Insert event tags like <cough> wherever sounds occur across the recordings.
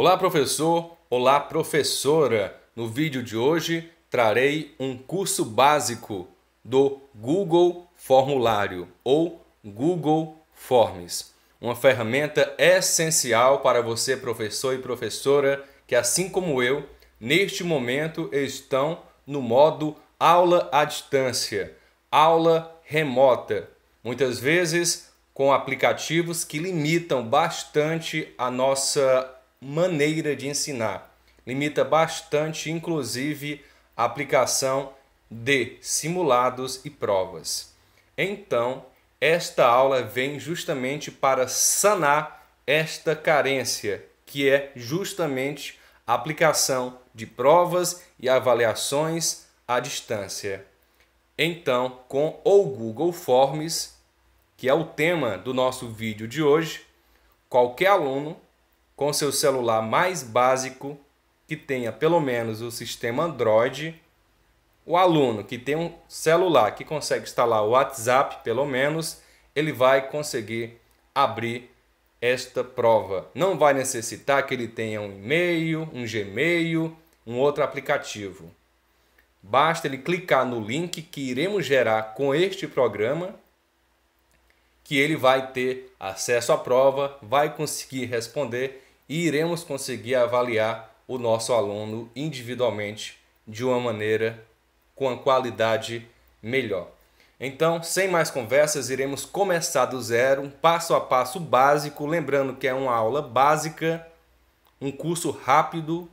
Olá, professor! Olá, professora! No vídeo de hoje trarei um curso básico do Google Formulário ou Google Forms, uma ferramenta essencial para você, professor e professora, que assim como eu, neste momento estão no modo aula à distância, aula remota, muitas vezes com aplicativos que limitam bastante a nossa maneira de ensinar. Limita bastante, inclusive, a aplicação de simulados e provas. Então, esta aula vem justamente para sanar esta carência, que é justamente a aplicação de provas e avaliações à distância. Então, com o Google Forms, que é o tema do nosso vídeo de hoje, qualquer aluno com seu celular mais básico, que tenha pelo menos o sistema Android, o aluno que tem um celular que consegue instalar o WhatsApp, pelo menos, ele vai conseguir abrir esta prova. Não vai necessitar que ele tenha um e-mail, um Gmail, um outro aplicativo. Basta ele clicar no link que iremos gerar com este programa, que ele vai ter acesso à prova, vai conseguir responder e iremos conseguir avaliar o nosso aluno individualmente de uma maneira com a qualidade melhor. Então, sem mais conversas, iremos começar do zero, um passo a passo básico, lembrando que é uma aula básica, um curso rápido,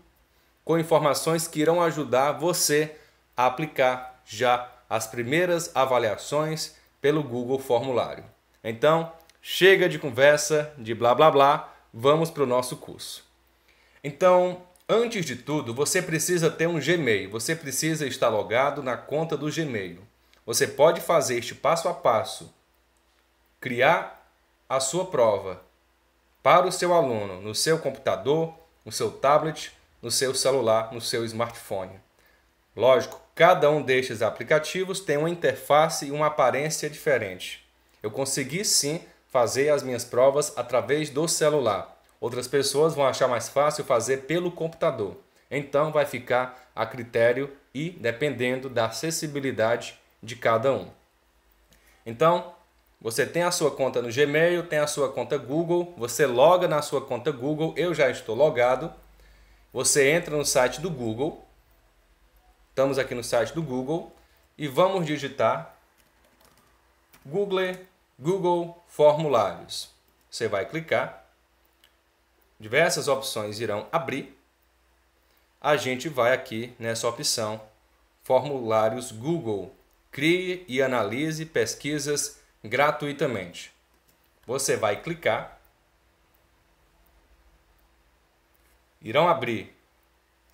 com informações que irão ajudar você a aplicar já as primeiras avaliações pelo Google Formulário. Então, chega de conversa, de blá blá blá vamos para o nosso curso. Então, antes de tudo, você precisa ter um Gmail, você precisa estar logado na conta do Gmail. Você pode fazer este passo a passo, criar a sua prova para o seu aluno no seu computador, no seu tablet, no seu celular, no seu smartphone. Lógico, cada um destes aplicativos tem uma interface e uma aparência diferente. Eu consegui sim fazer as minhas provas através do celular. Outras pessoas vão achar mais fácil fazer pelo computador. Então vai ficar a critério e dependendo da acessibilidade de cada um. Então, você tem a sua conta no Gmail, tem a sua conta Google, você loga na sua conta Google, eu já estou logado. Você entra no site do Google. Estamos aqui no site do Google e vamos digitar google.com Google Formulários. Você vai clicar, diversas opções irão abrir. A gente vai aqui nessa opção Formulários Google. Crie e analise pesquisas gratuitamente. Você vai clicar. Irão abrir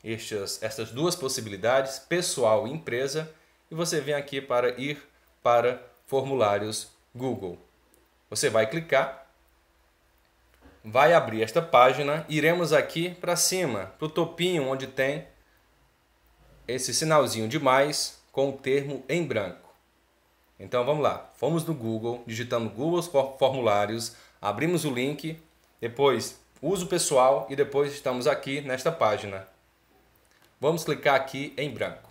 estas, estas duas possibilidades, pessoal e empresa, e você vem aqui para ir para formulários Google. Você vai clicar, vai abrir esta página, iremos aqui para cima, para o topinho onde tem esse sinalzinho de mais com o termo em branco. Então vamos lá, fomos no Google, digitamos Google Formulários, abrimos o link, depois uso pessoal e depois estamos aqui nesta página. Vamos clicar aqui em branco.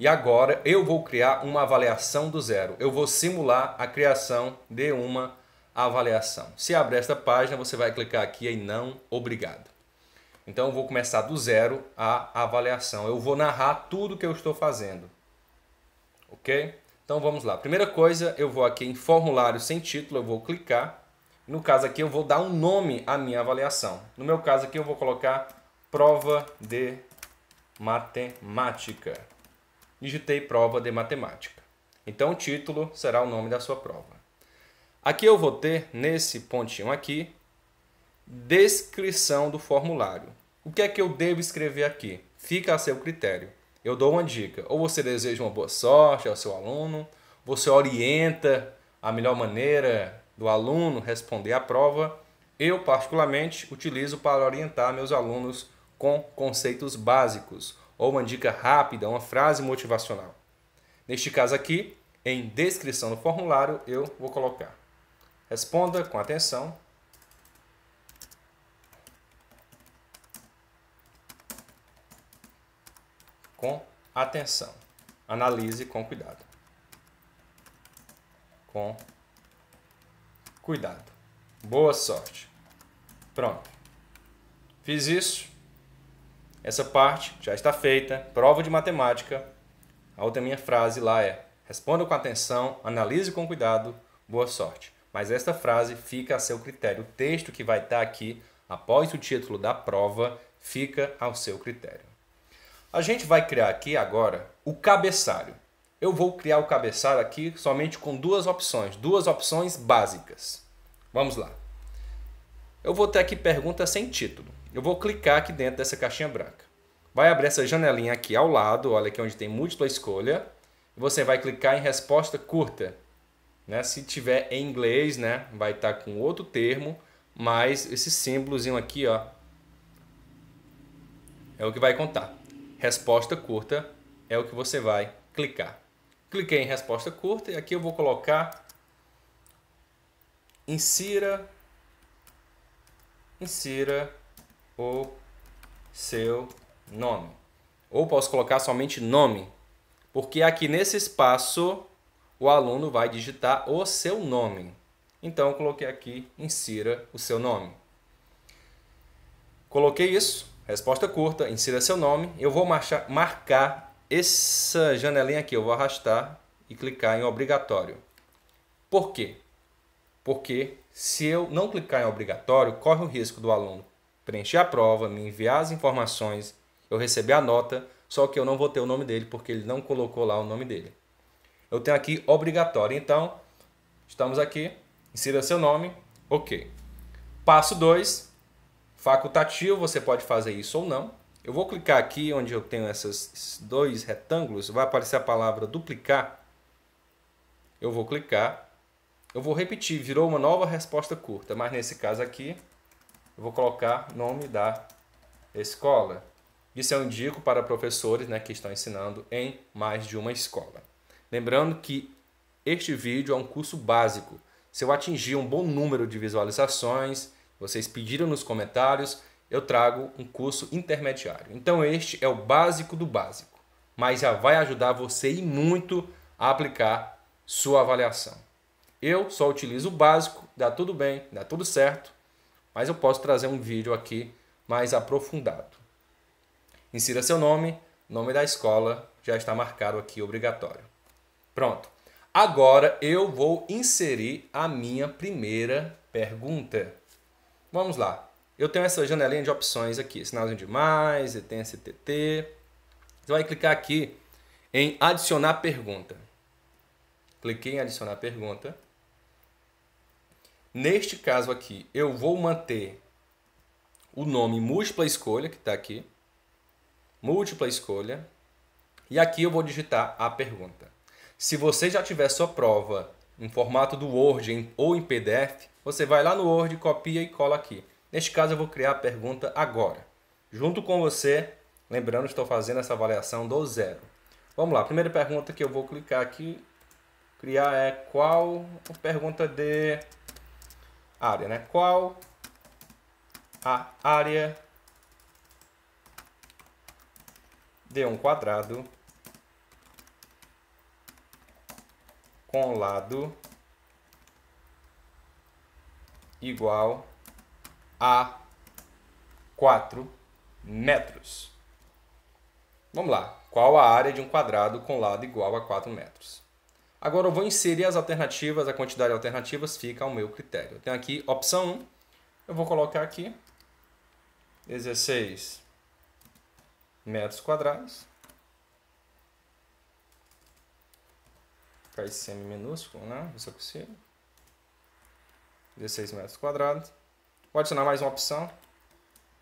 E agora eu vou criar uma avaliação do zero. Eu vou simular a criação de uma avaliação. Se abrir esta página, você vai clicar aqui em não obrigado. Então eu vou começar do zero a avaliação. Eu vou narrar tudo que eu estou fazendo. OK? Então vamos lá. Primeira coisa, eu vou aqui em formulário sem título, eu vou clicar. No caso aqui eu vou dar um nome à minha avaliação. No meu caso aqui eu vou colocar prova de matemática digitei prova de matemática. Então o título será o nome da sua prova. Aqui eu vou ter, nesse pontinho aqui, descrição do formulário. O que é que eu devo escrever aqui? Fica a seu critério. Eu dou uma dica. Ou você deseja uma boa sorte ao seu aluno, você orienta a melhor maneira do aluno responder à prova. Eu, particularmente, utilizo para orientar meus alunos com conceitos básicos, ou uma dica rápida, uma frase motivacional. Neste caso aqui, em descrição do formulário, eu vou colocar. Responda com atenção. Com atenção. Analise com cuidado. Com cuidado. Boa sorte. Pronto. Fiz isso. Essa parte já está feita, prova de matemática. A outra minha frase lá é: responda com atenção, analise com cuidado, boa sorte. Mas esta frase fica a seu critério. O texto que vai estar aqui após o título da prova fica ao seu critério. A gente vai criar aqui agora o cabeçalho. Eu vou criar o cabeçalho aqui somente com duas opções, duas opções básicas. Vamos lá. Eu vou ter aqui pergunta sem título. Eu vou clicar aqui dentro dessa caixinha branca. Vai abrir essa janelinha aqui ao lado, olha aqui onde tem múltipla escolha. Você vai clicar em resposta curta. Né? Se tiver em inglês, né? vai estar tá com outro termo, mas esse símbolozinho aqui ó, é o que vai contar. Resposta curta é o que você vai clicar. Cliquei em resposta curta e aqui eu vou colocar insira insira o seu nome. Ou posso colocar somente nome, porque aqui nesse espaço o aluno vai digitar o seu nome. Então coloquei aqui, insira o seu nome. Coloquei isso, resposta curta, insira seu nome. Eu vou marcar essa janelinha aqui, eu vou arrastar e clicar em obrigatório. Por quê? Porque se eu não clicar em obrigatório, corre o risco do aluno preencher a prova, me enviar as informações, eu receber a nota, só que eu não vou ter o nome dele porque ele não colocou lá o nome dele. Eu tenho aqui obrigatório, então estamos aqui, insira seu nome, ok. Passo 2, facultativo, você pode fazer isso ou não. Eu vou clicar aqui onde eu tenho esses dois retângulos, vai aparecer a palavra duplicar. Eu vou clicar, eu vou repetir, virou uma nova resposta curta, mas nesse caso aqui eu vou colocar nome da escola. Isso é um indico para professores né, que estão ensinando em mais de uma escola. Lembrando que este vídeo é um curso básico. Se eu atingir um bom número de visualizações, vocês pediram nos comentários, eu trago um curso intermediário. Então este é o básico do básico, mas já vai ajudar você e muito a aplicar sua avaliação. Eu só utilizo o básico, dá tudo bem, dá tudo certo, mas eu posso trazer um vídeo aqui mais aprofundado. Insira seu nome, nome da escola, já está marcado aqui obrigatório. Pronto. Agora eu vou inserir a minha primeira pergunta. Vamos lá. Eu tenho essa janelinha de opções aqui, sinalzinho de mais, eu tenho CTT. Você vai clicar aqui em adicionar pergunta. Cliquei em adicionar pergunta. Neste caso aqui, eu vou manter o nome múltipla escolha, que está aqui. Múltipla escolha. E aqui eu vou digitar a pergunta. Se você já tiver sua prova em formato do Word ou em PDF, você vai lá no Word, copia e cola aqui. Neste caso, eu vou criar a pergunta agora. Junto com você, lembrando, estou fazendo essa avaliação do zero. Vamos lá, a primeira pergunta que eu vou clicar aqui, criar é qual a pergunta de área, né? Qual a área de um quadrado com lado igual a 4 metros. Vamos lá. Qual a área de um quadrado com lado igual a 4 metros? Agora eu vou inserir as alternativas, a quantidade de alternativas fica ao meu critério. Eu tenho aqui opção 1, eu vou colocar aqui 16 metros quadrados. Cai semi minúsculo, né? Isso é possível. 16 metros quadrados. Vou adicionar mais uma opção.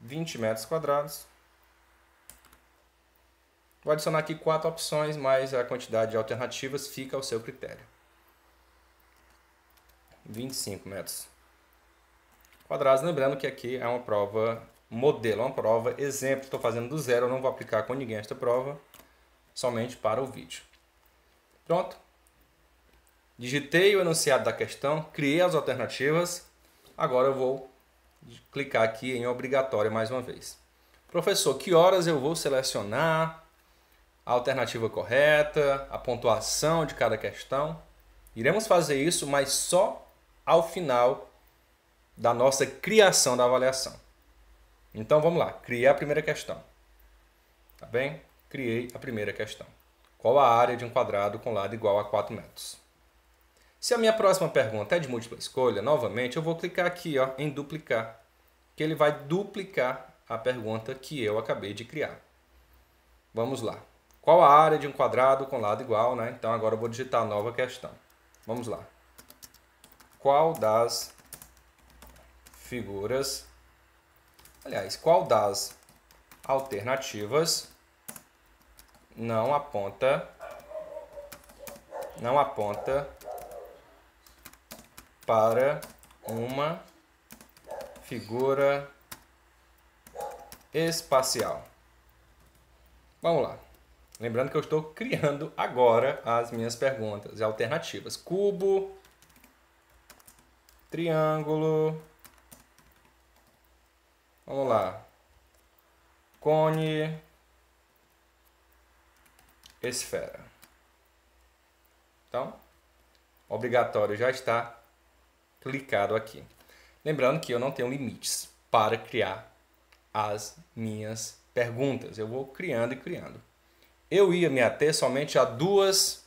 20 metros quadrados. Vou adicionar aqui quatro opções, mas a quantidade de alternativas fica ao seu critério. 25 metros quadrados. Lembrando que aqui é uma prova modelo, é uma prova exemplo. Estou fazendo do zero, eu não vou aplicar com ninguém esta prova, somente para o vídeo. Pronto. Digitei o enunciado da questão, criei as alternativas. Agora eu vou clicar aqui em obrigatória mais uma vez. Professor, que horas eu vou selecionar? a alternativa correta, a pontuação de cada questão. Iremos fazer isso, mas só ao final da nossa criação da avaliação. Então vamos lá, criar a primeira questão. Tá bem? Criei a primeira questão. Qual a área de um quadrado com lado igual a 4 metros? Se a minha próxima pergunta é de múltipla escolha, novamente eu vou clicar aqui ó, em duplicar, que ele vai duplicar a pergunta que eu acabei de criar. Vamos lá. Qual a área de um quadrado com lado igual, né? Então agora eu vou digitar nova questão. Vamos lá. Qual das figuras, aliás, qual das alternativas não aponta não aponta para uma figura espacial. Vamos lá. Lembrando que eu estou criando agora as minhas perguntas e alternativas. Cubo, triângulo, vamos lá, cone, esfera. Então, obrigatório já está clicado aqui. Lembrando que eu não tenho limites para criar as minhas perguntas. Eu vou criando e criando eu ia me ater somente a duas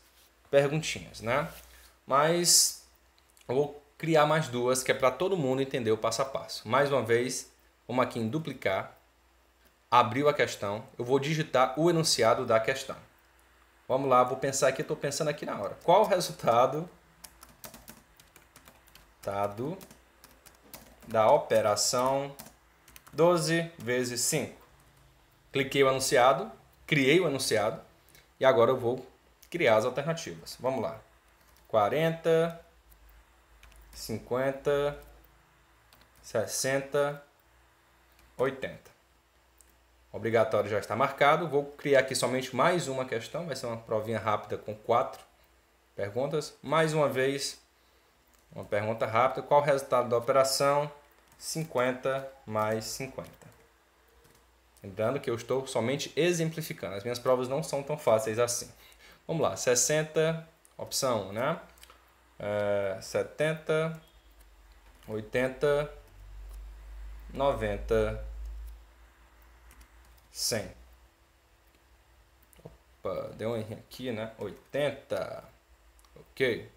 perguntinhas, né? Mas eu vou criar mais duas que é para todo mundo entender o passo a passo. Mais uma vez, vamos aqui em duplicar, abriu a questão, eu vou digitar o enunciado da questão. Vamos lá, vou pensar aqui, estou pensando aqui na hora. Qual o resultado da operação 12 vezes 5? Cliquei o enunciado, criei o enunciado e agora eu vou criar as alternativas. Vamos lá. 40, 50, 60, 80. Obrigatório já está marcado. Vou criar aqui somente mais uma questão. Vai ser uma provinha rápida com quatro perguntas. Mais uma vez, uma pergunta rápida. Qual o resultado da operação? 50 mais 50. Lembrando que eu estou somente exemplificando, as minhas provas não são tão fáceis assim. Vamos lá, 60, opção 1, né? É, 70, 80, 90, 100. Opa, deu um erro aqui, né? 80. Ok.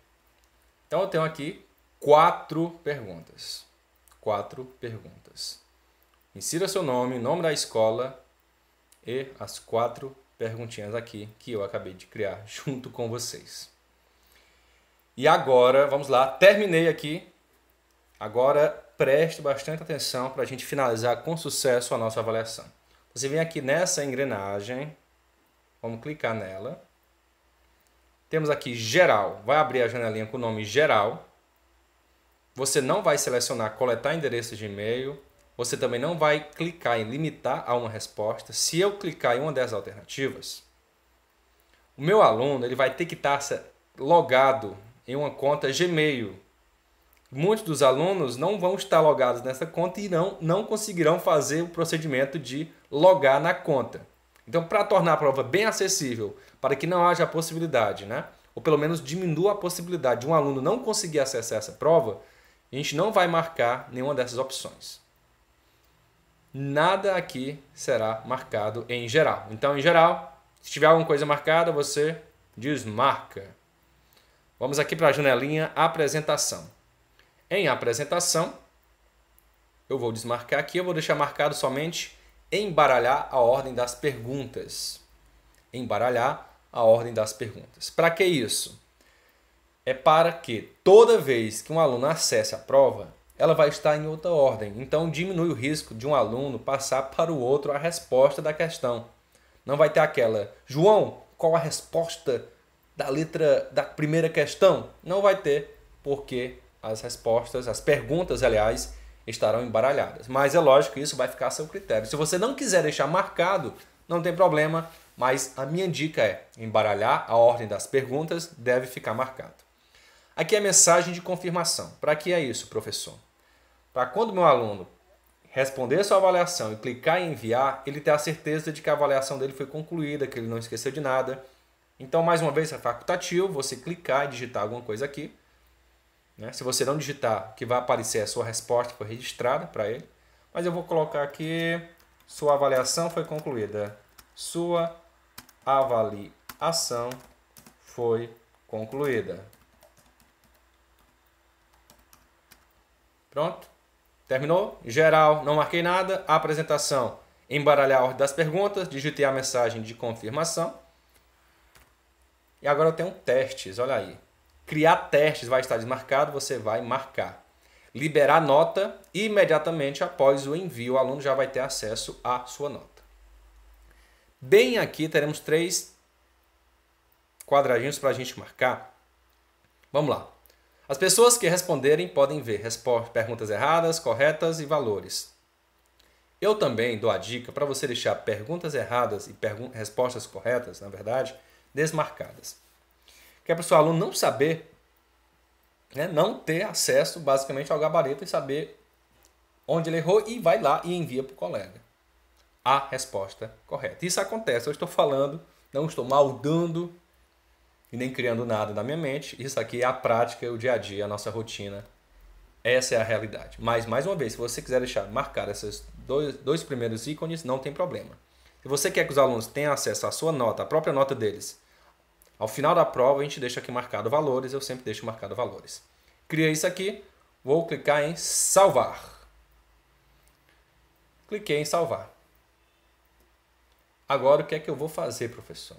Então eu tenho aqui quatro perguntas. Quatro perguntas. Insira seu nome, nome da escola e as quatro perguntinhas aqui que eu acabei de criar <laughs> junto com vocês. E agora, vamos lá, terminei aqui. Agora preste bastante atenção para a gente finalizar com sucesso a nossa avaliação. Você vem aqui nessa engrenagem, vamos clicar nela. Temos aqui geral, vai abrir a janelinha com o nome geral. Você não vai selecionar coletar endereços de e-mail, você também não vai clicar em limitar a uma resposta se eu clicar em uma das alternativas. O meu aluno ele vai ter que estar logado em uma conta Gmail. Muitos dos alunos não vão estar logados nessa conta e não, não conseguirão fazer o procedimento de logar na conta. Então, para tornar a prova bem acessível, para que não haja a possibilidade, né? ou pelo menos diminua a possibilidade de um aluno não conseguir acessar essa prova, a gente não vai marcar nenhuma dessas opções nada aqui será marcado em geral. Então, em geral, se tiver alguma coisa marcada, você desmarca. Vamos aqui para a janelinha apresentação. Em apresentação, eu vou desmarcar aqui, eu vou deixar marcado somente embaralhar a ordem das perguntas. Embaralhar a ordem das perguntas. Para que isso? É para que toda vez que um aluno acesse a prova, ela vai estar em outra ordem. Então diminui o risco de um aluno passar para o outro a resposta da questão. Não vai ter aquela, João, qual a resposta da letra da primeira questão? Não vai ter, porque as respostas, as perguntas, aliás, estarão embaralhadas. Mas é lógico que isso vai ficar a seu critério. Se você não quiser deixar marcado, não tem problema, mas a minha dica é embaralhar a ordem das perguntas deve ficar marcado. Aqui é a mensagem de confirmação. Para que é isso, professor? Para quando meu aluno responder sua avaliação e clicar em enviar, ele ter a certeza de que a avaliação dele foi concluída, que ele não esqueceu de nada. Então, mais uma vez, é facultativo você clicar e digitar alguma coisa aqui. Né? Se você não digitar, que vai aparecer a sua resposta foi registrada para ele. Mas eu vou colocar aqui, sua avaliação foi concluída. Sua avaliação foi concluída. Pronto. Terminou? Geral, não marquei nada. A apresentação, embaralhar a ordem das perguntas, digitei a mensagem de confirmação. E agora eu tenho testes, olha aí. Criar testes vai estar desmarcado, você vai marcar. Liberar nota imediatamente após o envio, o aluno já vai ter acesso à sua nota. Bem aqui teremos três quadradinhos para a gente marcar. Vamos lá. As pessoas que responderem podem ver perguntas erradas, corretas e valores. Eu também dou a dica para você deixar perguntas erradas e pergun respostas corretas, na verdade, desmarcadas. Que é para o seu aluno não saber, né, não ter acesso basicamente ao gabarito e saber onde ele errou e vai lá e envia para o colega a resposta correta. Isso acontece, eu estou falando, não estou maldando e nem criando nada na minha mente. Isso aqui é a prática, o dia a dia, a nossa rotina. Essa é a realidade. Mas, mais uma vez, se você quiser deixar marcar esses dois, dois primeiros ícones, não tem problema. Se você quer que os alunos tenham acesso à sua nota, à própria nota deles, ao final da prova a gente deixa aqui marcado valores, eu sempre deixo marcado valores. Cria isso aqui, vou clicar em salvar. Cliquei em salvar. Agora o que é que eu vou fazer, professor?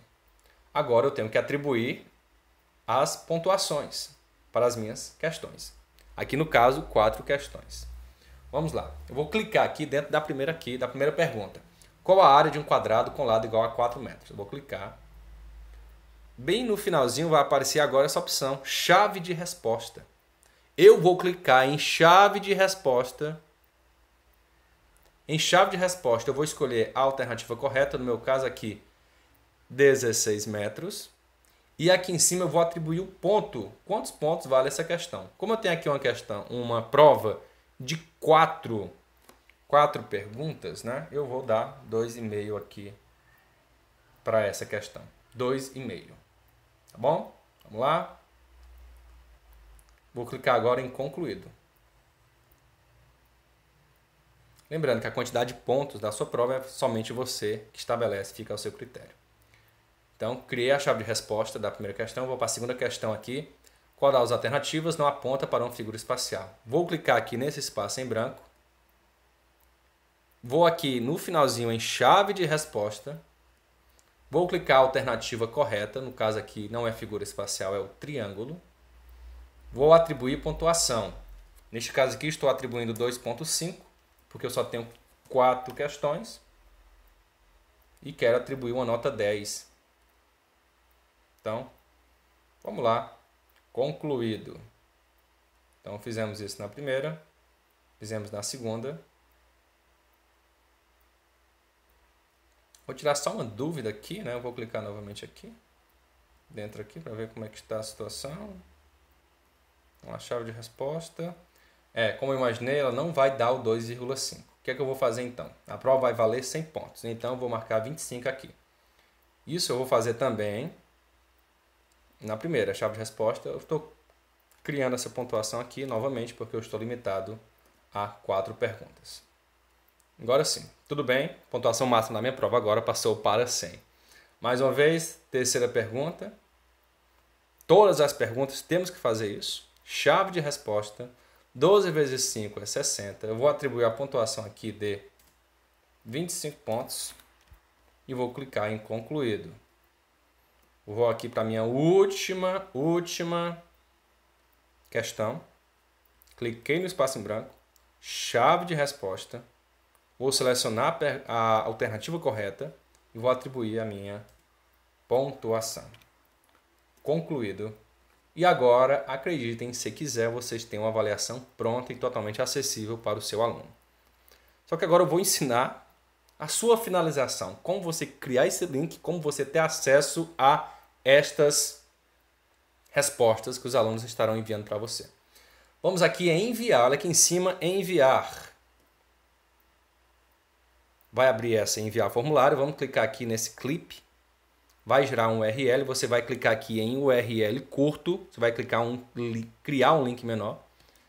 Agora eu tenho que atribuir as pontuações para as minhas questões. Aqui no caso, quatro questões. Vamos lá. Eu vou clicar aqui dentro da primeira aqui, da primeira pergunta. Qual a área de um quadrado com lado igual a 4 metros? Eu vou clicar. Bem no finalzinho vai aparecer agora essa opção, chave de resposta. Eu vou clicar em chave de resposta. Em chave de resposta, eu vou escolher a alternativa correta, no meu caso aqui, 16 metros. E aqui em cima eu vou atribuir o ponto. Quantos pontos vale essa questão? Como eu tenho aqui uma questão, uma prova de quatro, quatro perguntas, né? Eu vou dar 2,5 aqui para essa questão. 2,5. Tá bom? Vamos lá. Vou clicar agora em concluído. Lembrando que a quantidade de pontos da sua prova é somente você que estabelece, fica ao seu critério. Então, criei a chave de resposta da primeira questão, vou para a segunda questão aqui. Qual das alternativas não aponta para uma figura espacial? Vou clicar aqui nesse espaço em branco. Vou aqui no finalzinho em chave de resposta. Vou clicar a alternativa correta, no caso aqui não é figura espacial, é o triângulo. Vou atribuir pontuação. Neste caso aqui estou atribuindo 2.5, porque eu só tenho quatro questões. E quero atribuir uma nota 10 então, vamos lá. Concluído. Então, fizemos isso na primeira, fizemos na segunda. Vou tirar só uma dúvida aqui, né? Eu vou clicar novamente aqui, dentro aqui, para ver como é que está a situação. Uma então, a chave de resposta. É, como eu imaginei, ela não vai dar o 2,5. O que é que eu vou fazer então? A prova vai valer 100 pontos, então eu vou marcar 25 aqui. Isso eu vou fazer também na primeira chave de resposta, eu estou criando essa pontuação aqui novamente porque eu estou limitado a quatro perguntas. Agora sim, tudo bem, pontuação máxima na minha prova agora passou para 100. Mais uma vez, terceira pergunta. Todas as perguntas temos que fazer isso. Chave de resposta, 12 vezes 5 é 60. Eu vou atribuir a pontuação aqui de 25 pontos e vou clicar em concluído. Vou aqui para minha última, última questão. Cliquei no espaço em branco. Chave de resposta. Vou selecionar a alternativa correta e vou atribuir a minha pontuação. Concluído. E agora, acreditem, se quiser, vocês têm uma avaliação pronta e totalmente acessível para o seu aluno. Só que agora eu vou ensinar a sua finalização, como você criar esse link, como você ter acesso a estas respostas que os alunos estarão enviando para você. Vamos aqui em enviar, olha aqui em cima, enviar. Vai abrir essa enviar formulário, vamos clicar aqui nesse clipe. Vai gerar um URL, você vai clicar aqui em URL curto, você vai clicar um criar um link menor.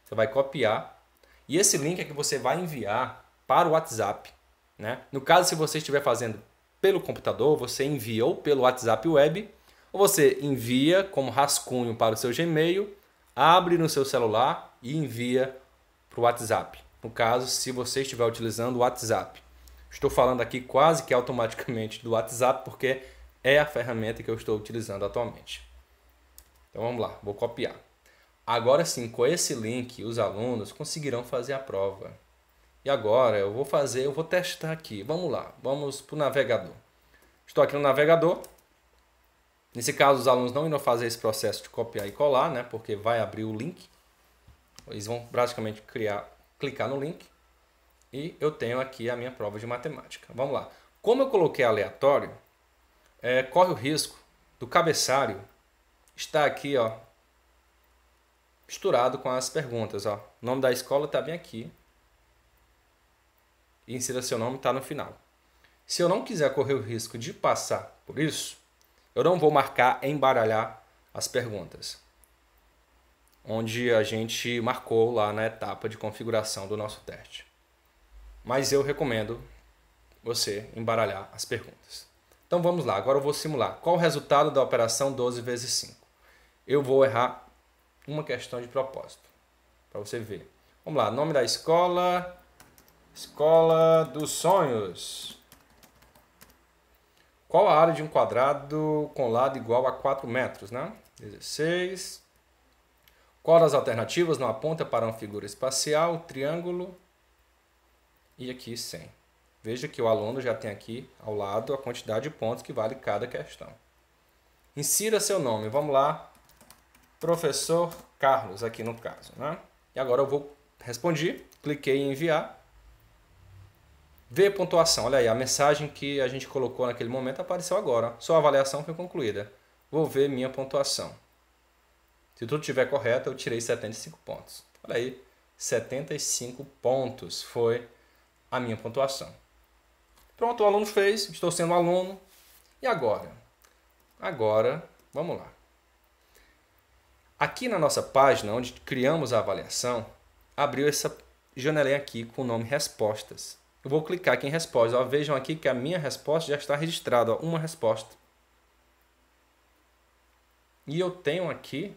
Você vai copiar e esse link é que você vai enviar para o WhatsApp, né? No caso se você estiver fazendo pelo computador, você envia ou pelo WhatsApp web ou Você envia como rascunho para o seu Gmail, abre no seu celular e envia para o WhatsApp. No caso, se você estiver utilizando o WhatsApp. Estou falando aqui quase que automaticamente do WhatsApp, porque é a ferramenta que eu estou utilizando atualmente. Então vamos lá, vou copiar. Agora sim, com esse link, os alunos conseguirão fazer a prova. E agora eu vou fazer, eu vou testar aqui. Vamos lá, vamos para o navegador. Estou aqui no navegador, Nesse caso, os alunos não irão fazer esse processo de copiar e colar, né? Porque vai abrir o link. Eles vão praticamente criar, clicar no link. E eu tenho aqui a minha prova de matemática. Vamos lá. Como eu coloquei aleatório, é, corre o risco do cabeçário estar aqui, ó, misturado com as perguntas, ó. O nome da escola está bem aqui. E insira seu nome, está no final. Se eu não quiser correr o risco de passar por isso, eu não vou marcar embaralhar as perguntas, onde a gente marcou lá na etapa de configuração do nosso teste. Mas eu recomendo você embaralhar as perguntas. Então vamos lá, agora eu vou simular. Qual o resultado da operação 12 vezes 5? Eu vou errar uma questão de propósito, para você ver. Vamos lá, nome da escola, Escola dos Sonhos. Qual a área de um quadrado com lado igual a 4 metros, né? 16. Qual das alternativas não aponta para uma figura espacial, triângulo e aqui 100. Veja que o aluno já tem aqui ao lado a quantidade de pontos que vale cada questão. Insira seu nome. Vamos lá. Professor Carlos, aqui no caso. Né? E agora eu vou responder. cliquei em enviar ver pontuação, olha aí, a mensagem que a gente colocou naquele momento apareceu agora. Sua avaliação foi concluída. Vou ver minha pontuação. Se tudo estiver correto, eu tirei 75 pontos. Olha aí, 75 pontos foi a minha pontuação. Pronto, o aluno fez, estou sendo aluno. E agora? Agora, vamos lá. Aqui na nossa página, onde criamos a avaliação, abriu essa janelinha aqui com o nome Respostas. Eu vou clicar aqui em resposta. Ó, vejam aqui que a minha resposta já está registrada, ó, uma resposta. E eu tenho aqui,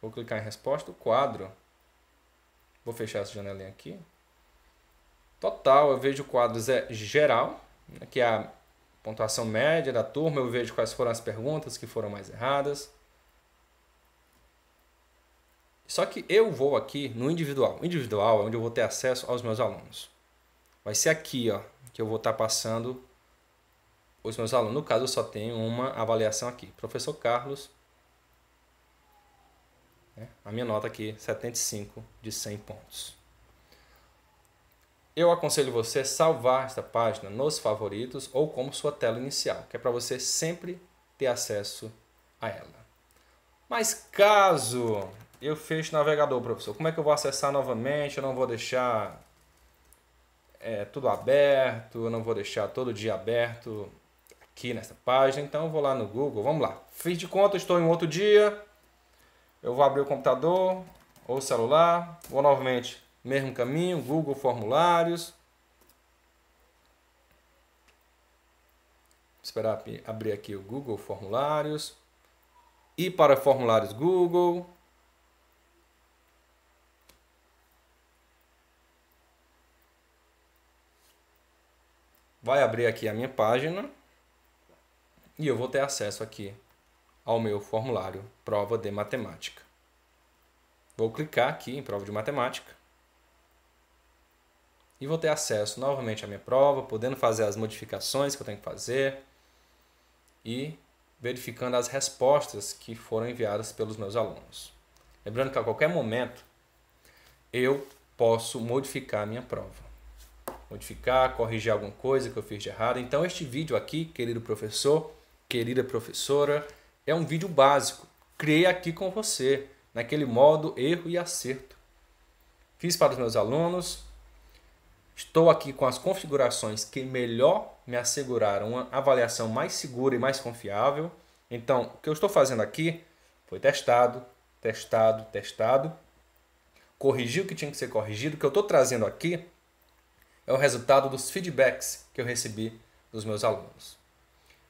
vou clicar em resposta, o quadro. Vou fechar essa janelinha aqui. Total, eu vejo o quadro é geral, né, que é a pontuação média da turma, eu vejo quais foram as perguntas que foram mais erradas. Só que eu vou aqui no individual. O individual é onde eu vou ter acesso aos meus alunos vai ser aqui, ó, que eu vou estar tá passando os meus alunos. No caso, eu só tenho uma avaliação aqui. Professor Carlos, né? a minha nota aqui, 75 de 100 pontos. Eu aconselho você a salvar esta página nos favoritos ou como sua tela inicial, que é para você sempre ter acesso a ela. Mas caso eu feche o navegador, professor, como é que eu vou acessar novamente? Eu não vou deixar é, tudo aberto, eu não vou deixar todo dia aberto aqui nessa página. Então eu vou lá no Google, vamos lá. Fiz de conta, estou em outro dia. Eu vou abrir o computador ou o celular, vou novamente, mesmo caminho, Google Formulários. esperar abrir aqui o Google Formulários. E para formulários Google, vai abrir aqui a minha página e eu vou ter acesso aqui ao meu formulário prova de matemática. Vou clicar aqui em prova de matemática e vou ter acesso novamente à minha prova, podendo fazer as modificações que eu tenho que fazer e verificando as respostas que foram enviadas pelos meus alunos. Lembrando que a qualquer momento eu posso modificar a minha prova modificar, corrigir alguma coisa que eu fiz de errado. Então este vídeo aqui, querido professor, querida professora, é um vídeo básico. Criei aqui com você, naquele modo erro e acerto. Fiz para os meus alunos. Estou aqui com as configurações que melhor me asseguraram uma avaliação mais segura e mais confiável. Então, o que eu estou fazendo aqui foi testado, testado, testado. Corrigi o que tinha que ser corrigido. O que eu estou trazendo aqui é o resultado dos feedbacks que eu recebi dos meus alunos.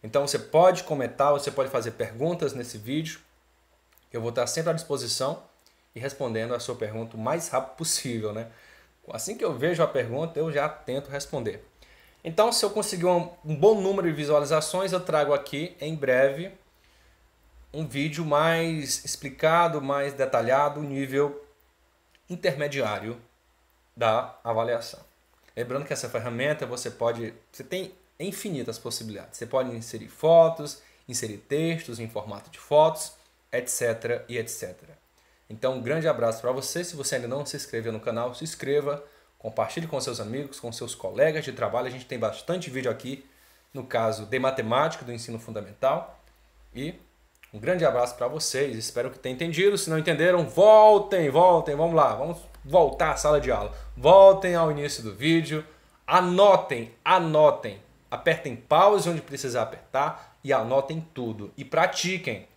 Então você pode comentar, você pode fazer perguntas nesse vídeo. Eu vou estar sempre à disposição e respondendo a sua pergunta o mais rápido possível, né? Assim que eu vejo a pergunta, eu já tento responder. Então, se eu conseguir um, bom número de visualizações, eu trago aqui em breve um vídeo mais explicado, mais detalhado, nível intermediário da avaliação. Lembrando que essa ferramenta você pode, você tem infinitas possibilidades. Você pode inserir fotos, inserir textos em formato de fotos, etc e etc. Então, um grande abraço para você. Se você ainda não se inscreveu no canal, se inscreva, compartilhe com seus amigos, com seus colegas de trabalho. A gente tem bastante vídeo aqui, no caso de matemática do ensino fundamental. E um grande abraço para vocês. Espero que tenham entendido. Se não entenderam, voltem, voltem. Vamos lá, vamos voltar à sala de aula. Voltem ao início do vídeo, anotem, anotem, apertem pause onde precisar apertar e anotem tudo e pratiquem.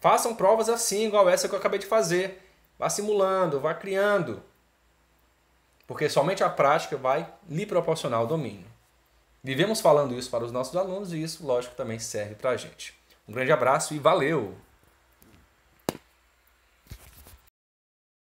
Façam provas assim, igual essa que eu acabei de fazer. Vá simulando, vá criando. Porque somente a prática vai lhe proporcionar o domínio. Vivemos falando isso para os nossos alunos e isso, lógico, também serve para a gente. Um grande abraço e valeu!